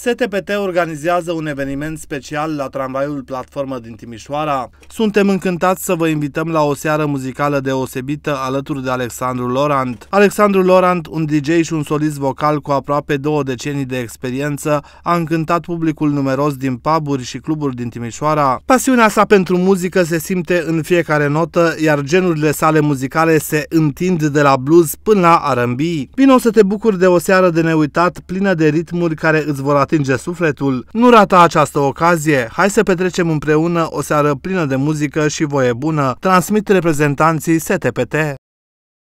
STPT organizează un eveniment special la tramvaiul Platformă din Timișoara. Suntem încântați să vă invităm la o seară muzicală deosebită alături de Alexandru Lorant. Alexandru Lorant, un DJ și un solist vocal cu aproape două decenii de experiență, a încântat publicul numeros din puburi și cluburi din Timișoara. Pasiunea sa pentru muzică se simte în fiecare notă, iar genurile sale muzicale se întind de la blues până la R&B. Vino să te bucuri de o seară de neuitat, plină de ritmuri care îți vor atinge sufletul, nu rata această ocazie, hai să petrecem împreună o seară plină de muzică și voie bună, transmit reprezentanții STPT.